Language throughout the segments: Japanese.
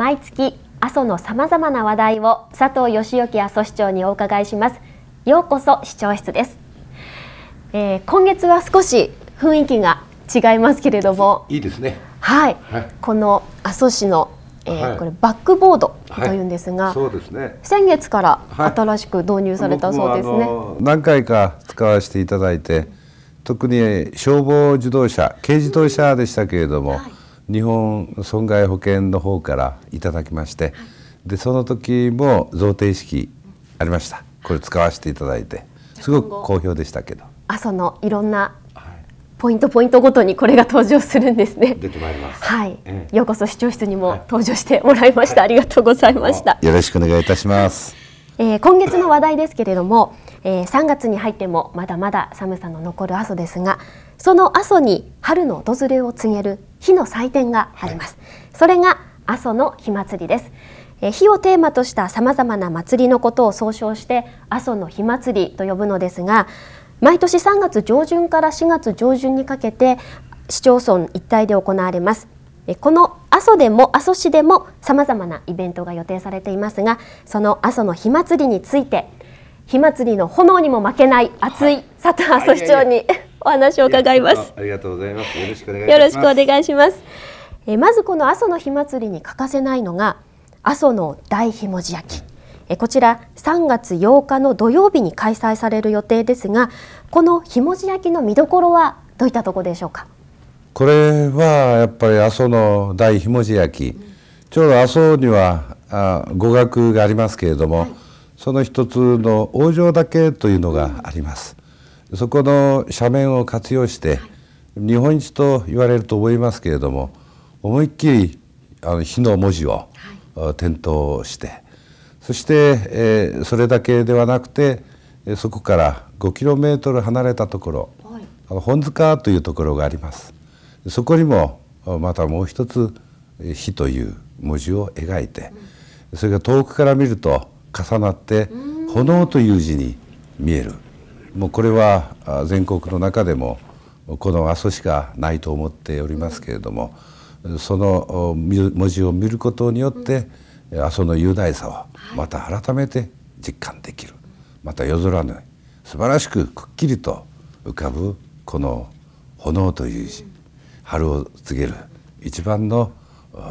毎月阿蘇のさまざまな話題を佐藤義之阿蘇市長にお伺いしますようこそ市長室です、えー、今月は少し雰囲気が違いますけれどもいいですね、はい、はい、この阿蘇市の、えー、はい、これバックボードというんですが、はい、そうですね先月から新しく導入されたそうですね、何回か使わせていただいて特に消防自動車軽自動車でしたけれども、日本損害保険の方からいただきまして、でその時も贈呈式ありましたこれ使わせていただいてすごく好評でしたけど阿蘇のいろんなポイントポイントごとにこれが登場するんですね。出てまいります。はい、ええ、ようこそ視聴室にも登場してもらいました。はい、ありがとうございました。よろしくお願いいたします。えー、今月の話題ですけれども、えー、3月に入ってもまだまだ寒さの残る阿蘇ですがその阿蘇に春の訪れを告げる火の祭典があります、はい、それが阿蘇の火祭りですえ火をテーマとしたさまざまな祭りのことを総称して阿蘇の火祭りと呼ぶのですが毎年3月上旬から4月上旬にかけて市町村一帯で行われますこの阿蘇でも阿蘇市でもさまざまなイベントが予定されていますがその阿蘇の火祭りについて火祭りの炎にも負けない熱い佐藤阿蘇市長に お話を伺います。ありがとうございます。よろしくお願いします。よろしくお願いします。えまずこの阿蘇の火祭りに欠かせないのが阿蘇の大ひもじ焼き。えこちら3月8日の土曜日に開催される予定ですが、このひもじ焼きの見どころはどういったところでしょうか。これはやっぱり阿蘇の大ひもじ焼き、ちょうど阿蘇にはあ語学がありますけれども、はい、その一つの往生けというのがあります。そこの斜面を活用して、日本一と言われると思いますけれども思いっきりあの火の文字を、はい、点灯してそして、えー、それだけではなくてそこから 5km 離れたところ、はい、あの本塚というところがあります。そこにもまたもう一つ「火」という文字を描いてそれが遠くから見ると重なって「炎」という字に見えるもうこれは全国の中でもこの阿蘇しかないと思っておりますけれどもその文字を見ることによって阿蘇の雄大さをまた改めて実感できるまた夜空の素晴らしくくっきりと浮かぶこの炎という字春を告げる一番の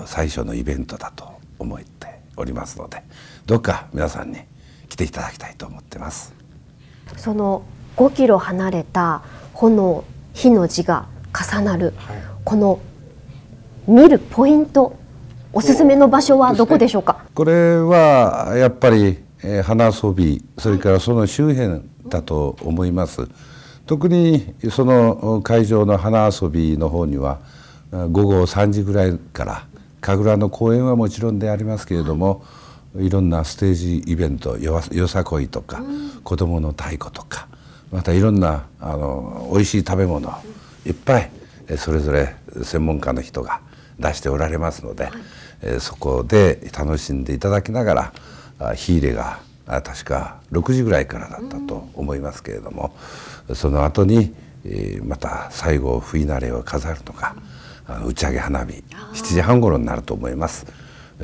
最初のイベントだと思っておりますのでどうか皆さんに来ていただきたいと思ってますその5キロ離れた炎火の字が重なる、はい、この見るポイントおすすめの場所はどこでしょうか、これはやっぱり、え花遊びそれからその周辺だと思います、はい特にその会場の花遊びの方には午後3時ぐらいから神楽の公演はもちろんでありますけれども、はい、いろんなステージイベントよさこいとか、うん、子どもの太鼓とかまたいろんなあの美味しい食べ物いっぱいそれぞれ専門家の人が出しておられますので、はい、えそこで楽しんでいただきながら火入れが確か6時ぐらいからだったと思いますけれども。うんその後に、えー、また最後ふいなれを飾るとか打ち上げ花火7時半頃になると思います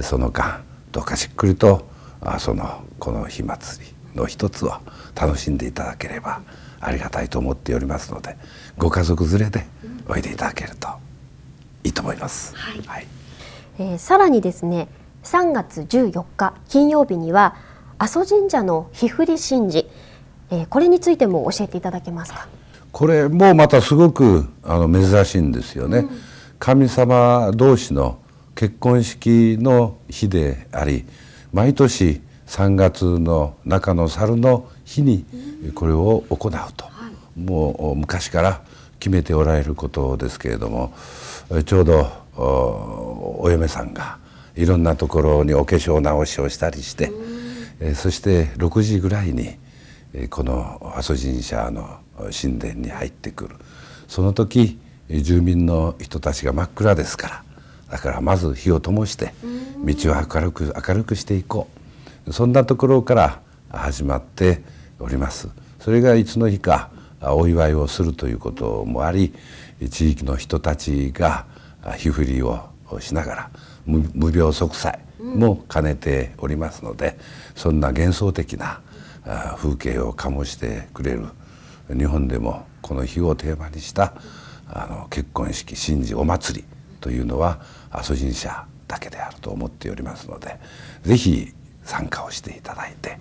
その間どうかしっくりとあそのこの火祭りの一つを楽しんでいただければありがたいと思っておりますのでご家族連れでおいでいただけるといいと思います。はい、はい、えー、さらにですね3月14日金曜日には阿蘇神社の日降り神事えー、これについても教えていただけますかこれもまたすごくあの珍しいんですよね、うん、神様同士の結婚式の日であり毎年3月の中の猿の日にこれを行うと、うん、もう昔から決めておられることですけれどもちょうどお嫁さんがいろんなところにお化粧直しをしたりして、うん、えそして6時ぐらいにこの阿蘇神社の神殿に入ってくるその時住民の人たちが真っ暗ですからだからまず火を灯して道を明るく明るくしていこうそんなところから始まっておりますそれがいつの日かお祝いをするということもあり地域の人たちが火振りをしながら無病息災も兼ねておりますのでそんな幻想的な風景を醸してくれる日本でもこの日をテーマにしたあの結婚式神事お祭りというのは阿蘇神社だけであると思っておりますので是非参加をしていただいて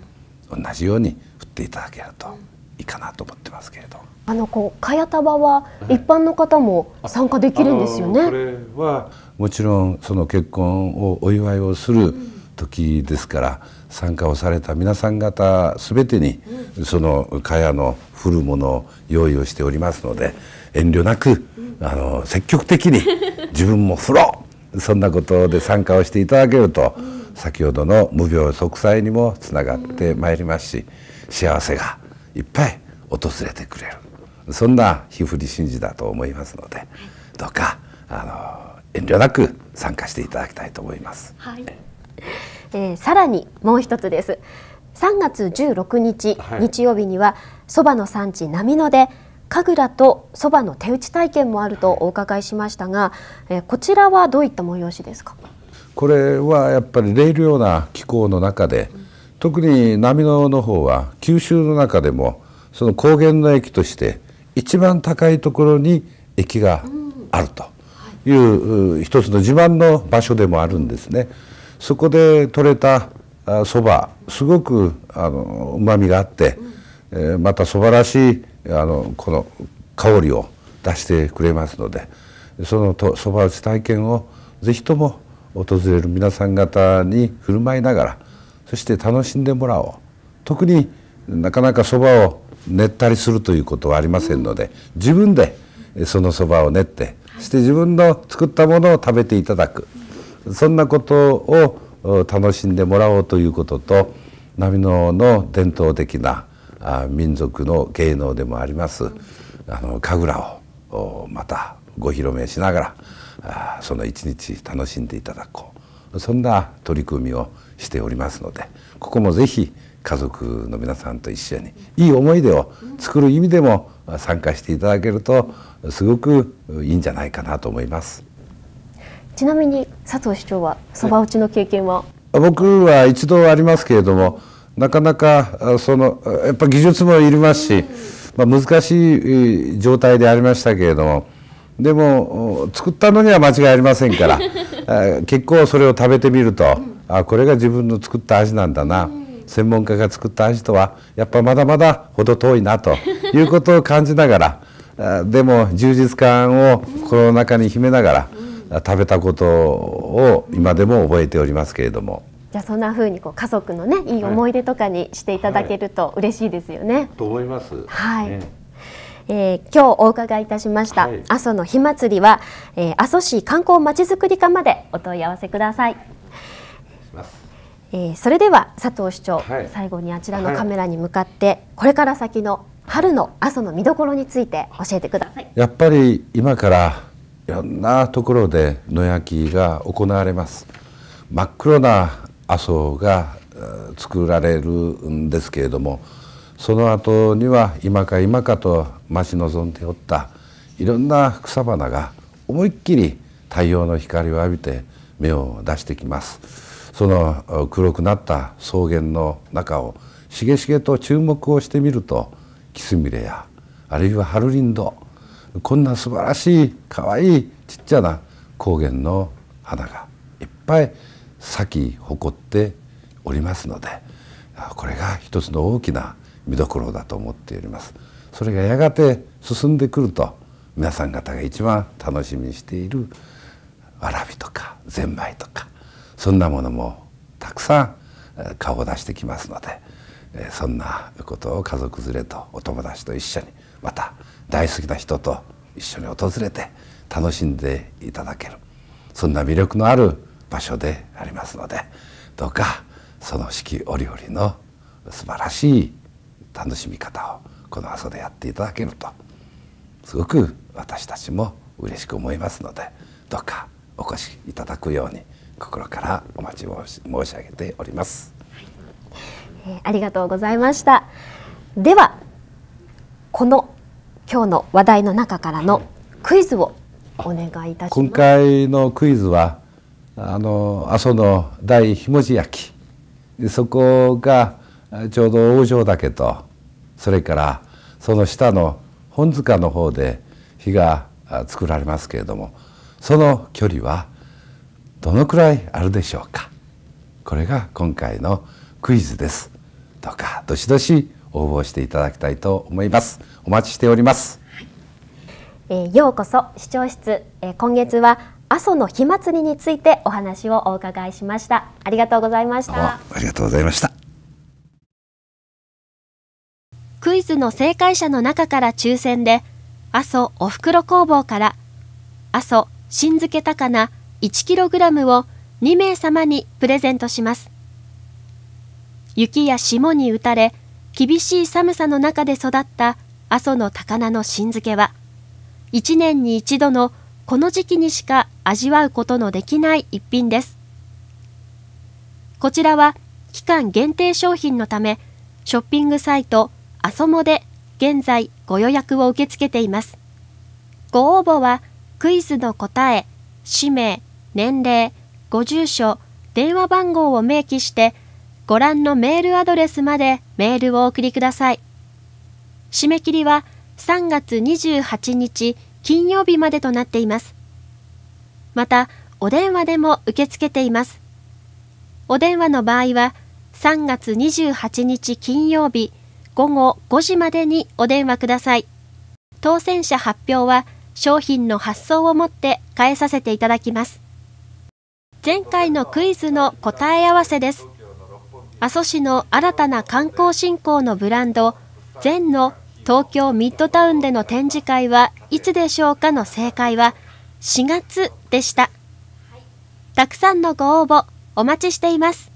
同じように振っていただけるといいかなと思ってますけれどあのこう茅束は一般の方も参加できるんですよね。これはもちろんその結婚をお祝いをする時ですから、参加をされた皆さん方すべてにその茅の振るものを用意をしておりますので遠慮なくあの積極的に 自分も振ろうそんなことで参加をしていただけると先ほどの無病息災にもつながってまいりますし幸せがいっぱい訪れてくれるそんな日振り神事だと思いますのでどうかあの遠慮なく参加していただきたいと思います。はいえー、さらにもう一つです。3月16日、はい、日曜日にはそばの産地波野で神楽とそばの手打ち体験もあるとお伺いしましたが、えー、こちらはどういった催しですかこれはやっぱり冷うな気候の中で、うん、特に波野の方は九州の中でもその高原の駅として一番高いところに駅があるという、一つの自慢の場所でもあるんですね。うんはいそこで取れたそばすごくうまみがあって、うん、えー、またそばらしいあのこの香りを出してくれますのでそのそば打ち体験をぜひとも訪れる皆さん方に振る舞いながらそして楽しんでもらおう特になかなかそばを練ったりするということはありませんので、うん、自分でそのそばを練ってそして自分の作ったものを食べていただく。そんなことを楽しんでもらおうということと波野の伝統的な民族の芸能でもありますあの神楽をまたご披露目しながらその一日楽しんでいただこうそんな取り組みをしておりますのでここもぜひ家族の皆さんと一緒にいい思い出を作る意味でも参加していただけるとすごくいいんじゃないかなと思います。ちなみに佐藤市長はそば打ちの経験は、僕は一度ありますけれどもなかなかそのやっぱ技術もいりますし、まあ、難しい状態でありましたけれどもでも作ったのには間違いありませんから 結構それを食べてみると、うん、あこれが自分の作った味なんだな、うん、専門家が作った味とはやっぱまだまだ程遠いなと いうことを感じながらでも充実感をこの中に秘めながら、食べたことを今でも覚えておりますけれども。じゃあそんな風にこう家族のねいい思い出とかにしていただけると嬉しいですよね。はいはい、と思います。はい。ねえー、今日お伺いいたしました、はい、阿蘇の火祭りは、えー、阿蘇市観光まちづくり課までお問い合わせください。えー、それでは佐藤市長、はい、最後にあちらのカメラに向かって、はい、これから先の春の阿蘇の見どころについて教えてくださいやっぱり今からいろんなところで野焼きが行われます真っ黒な麻生が作られるんですけれどもその後には今か今かと待ち望んでおったいろんな草花が思いっきり太陽の光を浴びて芽を出してきますその黒くなった草原の中をしげしげと注目をしてみるとキスミレやあるいはハルリンドこんな素晴らしいかわいいちっちゃな高原の花がいっぱい咲き誇っておりますのでこれが一つの大きな見どころだと思っておりますそれがやがて進んでくると皆さん方が一番楽しみにしているわらびとかゼンマイとかそんなものもたくさん顔を出してきますのでそんなことを家族連れとお友達と一緒にまた大好きな人と一緒に訪れて楽しんでいただけるそんな魅力のある場所でありますのでどうかその四季折々の素晴らしい楽しみ方をこの阿蘇でやっていただけるとすごく私たちも嬉しく思いますのでどうかお越しいただくように心からお待ち申し上げております、えありがとうございましたではこの今日の話題の中からのクイズをお願いいたします今回のクイズはあの阿蘇の大ひもじ焼きそこがちょうど王城岳とそれからその下の本塚の方で火が作られますけれどもその距離はどのくらいあるでしょうかこれが今回のクイズです。どかどしどし応募していただきたいと思いますお待ちしております、えー、ようこそ視聴室、えー、今月は阿蘇の火祭りについてお話をお伺いしましたありがとうございましたありがとうございましたクイズの正解者の中から抽選で阿蘇おふくろ工房から阿蘇新漬け高菜1ラムを2名様にプレゼントします雪や霜に打たれ厳しい寒さの中で育った阿蘇の高菜の新漬けは、1年に一度のこの時期にしか味わうことのできない一品です。こちらは期間限定商品のため、ショッピングサイト阿蘇もで現在ご予約を受け付けています。ご応募はクイズの答え、氏名、年齢、ご住所、電話番号を明記して、ご覧のメールアドレスまでメールをお送りください。締め切りは3月28日金曜日までとなっています。また、お電話でも受け付けています。お電話の場合は、3月28日金曜日午後5時までにお電話ください。当選者発表は、商品の発送をもって返させていただきます。前回のクイズの答え合わせです。阿蘇市の新たな観光振興のブランド、全の東京ミッドタウンでの展示会はいつでしょうかの正解は4月でした。たくさんのご応募お待ちしています。